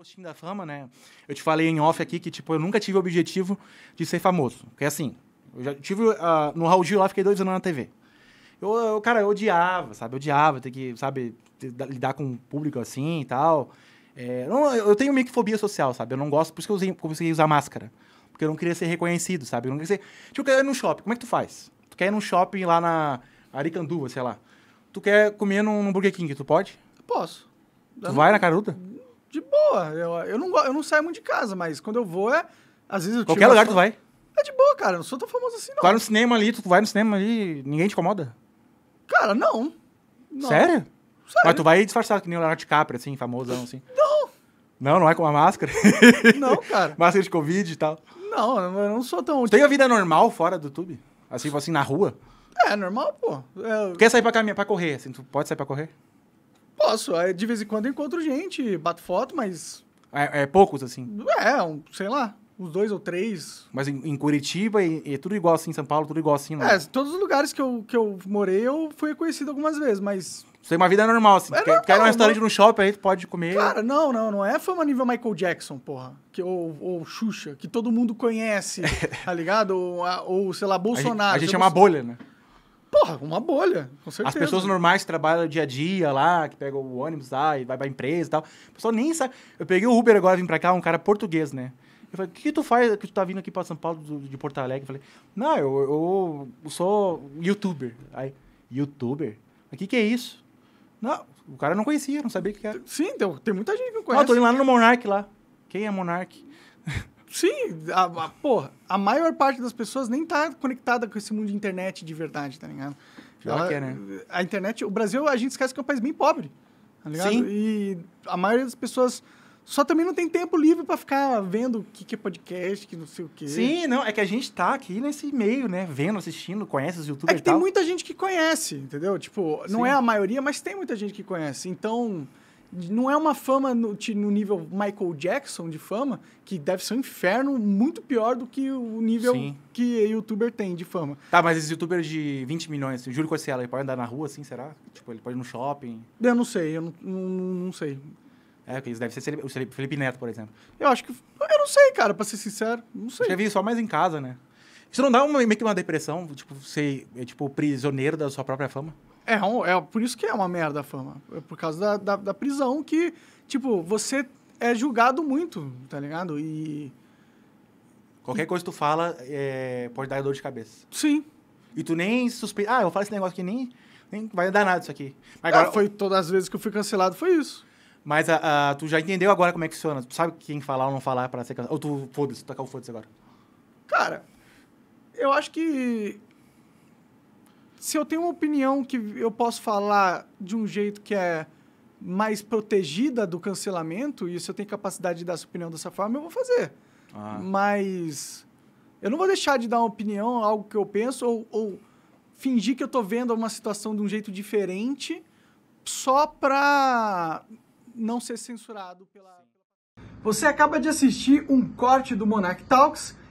postinho da fama, né? Eu te falei em off aqui que, tipo, eu nunca tive o objetivo de ser famoso. Porque, assim, eu já tive... Uh, no Raul Gil, lá, fiquei dois anos na TV. Eu, eu, cara, eu odiava, sabe? Eu odiava ter que, sabe, lidar com o público assim e tal. É, não, eu tenho fobia social, sabe? Eu não gosto... Por isso que eu usei, consegui usar máscara. Porque eu não queria ser reconhecido, sabe? Eu não queria ser... Tipo, eu quero ir num shopping. Como é que tu faz? Tu quer ir num shopping lá na Aricanduva, sei lá. Tu quer comer num, Burger King, tu pode? posso. Tu vai na caruta? boa. Eu, eu, não, eu não saio muito de casa, mas quando eu vou é. Às vezes Qualquer lugar só... tu vai. É de boa, cara. Eu não sou tão famoso assim, não. Vai no cinema ali, tu vai no cinema ali, ninguém te incomoda? Cara, não. não. Sério? Sério? Mas tu vai disfarçado que nem o Leonardo DiCaprio, assim, famosão, assim. Não. Não, não é com uma máscara? Não, cara. máscara de Covid e tal. Não, eu não sou tão... Tu tem a vida normal fora do YouTube? Assim, tipo assim, na rua? É, normal, pô. É, quer sair pra caminhar, pra correr, assim, tu pode sair pra correr? Posso. Aí, de vez em quando eu encontro gente, bato foto, mas. É, é poucos, assim? É, um, sei lá, uns dois ou três. Mas em, em Curitiba e, é tudo igual assim, em São Paulo, tudo igual assim, não né? é? todos os lugares que eu, que eu morei, eu fui conhecido algumas vezes, mas Você é uma vida normal, assim. É tu normal, quer, um restaurante não... no shopping, aí tu pode comer. Cara, não, não, não é fama nível Michael Jackson, porra. Que, ou, ou Xuxa, que todo mundo conhece, tá ligado? Ou, ou sei lá, Bolsonaro. A gente, a gente é uma bolha, né? Porra, uma bolha, com certeza. As pessoas normais que trabalham dia a dia lá, que pegam o ônibus lá e vai pra empresa e tal. O pessoal nem sabe. Eu peguei o Uber agora, vim pra cá, um cara português, né? Eu falei, o que, que, tu faz que tu tá vindo aqui pra São Paulo, do, de Porto Alegre? Eu falei, não, eu, eu sou youtuber. Aí, youtuber? O que, que é isso? Não, o cara não conhecia, não sabia o que era. Sim, tem, então, tem muita gente que não conhece. Ah, tô indo lá no Monark lá. Quem é Monark? Sim, a, a, porra, a maior parte das pessoas nem tá conectada com esse mundo de internet de verdade, tá ligado? Ela, é quer, né? A internet, o Brasil, a gente esquece que é um país bem pobre, tá ligado? Sim. E a maioria das pessoas só também não tem tempo livre para ficar vendo o que, que é podcast, que não sei o quê. Sim, não, é que a gente tá aqui nesse meio, né? Vendo, assistindo, conhece os youtubers. É que tem muita gente que conhece, entendeu? Tipo, não Sim. é a maioria, mas tem muita gente que conhece. Então não é uma fama no, no, nível Michael Jackson de fama, que deve ser um inferno muito pior do que o nível Sim. que youtuber tem de fama. Tá, mas esse youtubers de 20 milhões, o Júlio Cossiela, ele pode andar na rua assim, será? Tipo, ele pode ir no shopping? Eu não sei, eu não, não, não sei. É, porque isso deve ser o Felipe Neto, por exemplo. Eu acho que. Eu não sei, cara, pra ser sincero. Não sei. já vi só mais em casa, né? Isso não dá uma, meio que uma depressão, tipo, ser é, tipo, prisioneiro da sua própria fama? É, é, um, é por isso que é uma merda a fama. É por causa da, da, da, prisão que, tipo, você é julgado muito, tá ligado? E. Qualquer coisa que tu fala é, pode dar dor de cabeça. Sim. E tu nem suspeita. Ah, eu falo esse negócio aqui, nem, nem vai dar nada isso aqui. Mas ah, agora, ah, foi todas as vezes que eu fui cancelado, foi isso. Mas a, ah, ah, tu já entendeu agora como é que funciona? Tu sabe quem falar ou não falar para ser cancelado? Ou tu foda-se, tu o foda-se agora? Cara, eu acho que se eu tenho uma opinião que eu posso falar de um jeito que é mais protegida do cancelamento, e se eu tenho capacidade de dar essa opinião dessa forma, eu vou fazer. Ah. Mas eu não vou deixar de dar uma opinião, algo que eu penso, ou, ou fingir que eu estou vendo uma situação de um jeito diferente só para não ser censurado pela... Você acaba de assistir um corte do Monarch Talks